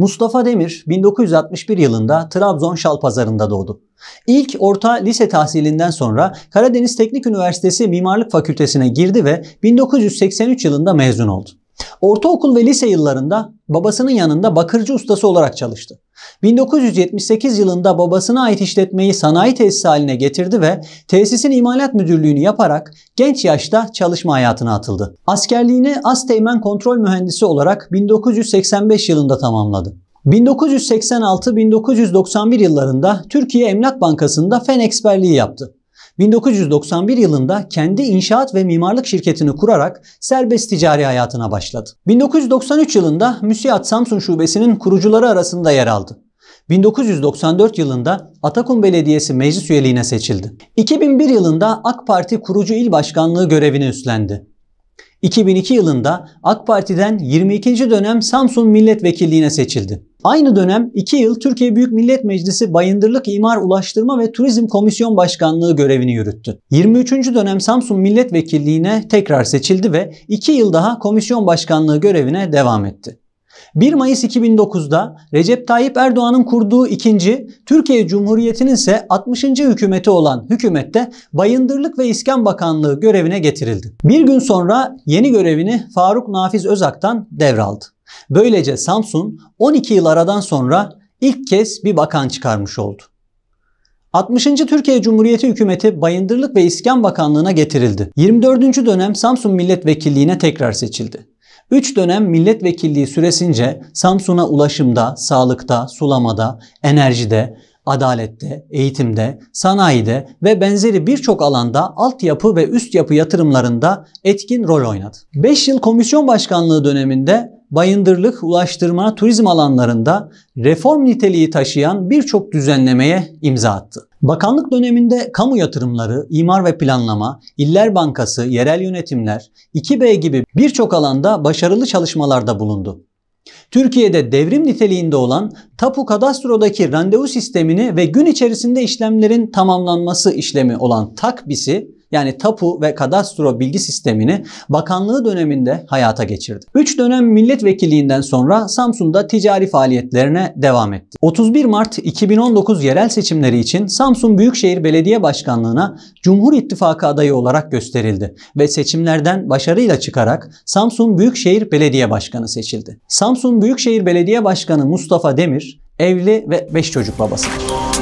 Mustafa Demir 1961 yılında Trabzon şal pazarında doğdu. İlk orta lise tahsilinden sonra Karadeniz Teknik Üniversitesi Mimarlık Fakültesine girdi ve 1983 yılında mezun oldu. Ortaokul ve lise yıllarında babasının yanında bakırcı ustası olarak çalıştı. 1978 yılında babasına ait işletmeyi sanayi tesisi haline getirdi ve tesisin imalat müdürlüğünü yaparak genç yaşta çalışma hayatına atıldı. Askerliğini Asteğmen kontrol mühendisi olarak 1985 yılında tamamladı. 1986-1991 yıllarında Türkiye Emlak Bankası'nda fen eksperliği yaptı. 1991 yılında kendi inşaat ve mimarlık şirketini kurarak serbest ticari hayatına başladı. 1993 yılında Müsiat Samsun Şubesi'nin kurucuları arasında yer aldı. 1994 yılında Atakum Belediyesi meclis üyeliğine seçildi. 2001 yılında AK Parti kurucu il başkanlığı görevini üstlendi. 2002 yılında AK Parti'den 22. dönem Samsun milletvekilliğine seçildi. Aynı dönem 2 yıl Türkiye Büyük Millet Meclisi Bayındırlık İmar Ulaştırma ve Turizm Komisyon Başkanlığı görevini yürüttü. 23. dönem Samsun Milletvekilliğine tekrar seçildi ve 2 yıl daha komisyon başkanlığı görevine devam etti. 1 Mayıs 2009'da Recep Tayyip Erdoğan'ın kurduğu ikinci, Türkiye Cumhuriyeti'nin ise 60. hükümeti olan hükümette Bayındırlık ve İskan Bakanlığı görevine getirildi. Bir gün sonra yeni görevini Faruk Nafiz Özak'tan devraldı. Böylece Samsun 12 yıl aradan sonra ilk kez bir bakan çıkarmış oldu. 60. Türkiye Cumhuriyeti Hükümeti Bayındırlık ve İskan Bakanlığı'na getirildi. 24. dönem Samsun Milletvekilliğine tekrar seçildi. 3 dönem milletvekilliği süresince Samsun'a ulaşımda, sağlıkta, sulamada, enerjide, adalette, eğitimde, sanayide ve benzeri birçok alanda altyapı ve üst yapı yatırımlarında etkin rol oynadı. 5 yıl komisyon başkanlığı döneminde bayındırlık, ulaştırma, turizm alanlarında reform niteliği taşıyan birçok düzenlemeye imza attı. Bakanlık döneminde kamu yatırımları, imar ve planlama, iller bankası, yerel yönetimler, 2B gibi birçok alanda başarılı çalışmalarda bulundu. Türkiye'de devrim niteliğinde olan tapu kadastrodaki randevu sistemini ve gün içerisinde işlemlerin tamamlanması işlemi olan takbisi yani tapu ve kadastro bilgi sistemini bakanlığı döneminde hayata geçirdi. 3 dönem milletvekilliğinden sonra Samsun'da ticari faaliyetlerine devam etti. 31 Mart 2019 yerel seçimleri için Samsun Büyükşehir Belediye Başkanlığı'na Cumhur İttifakı adayı olarak gösterildi ve seçimlerden başarıyla çıkarak Samsun Büyükşehir Belediye Başkanı seçildi. Samsun Büyükşehir Belediye Başkanı Mustafa Demir evli ve 5 çocuk babasıdır.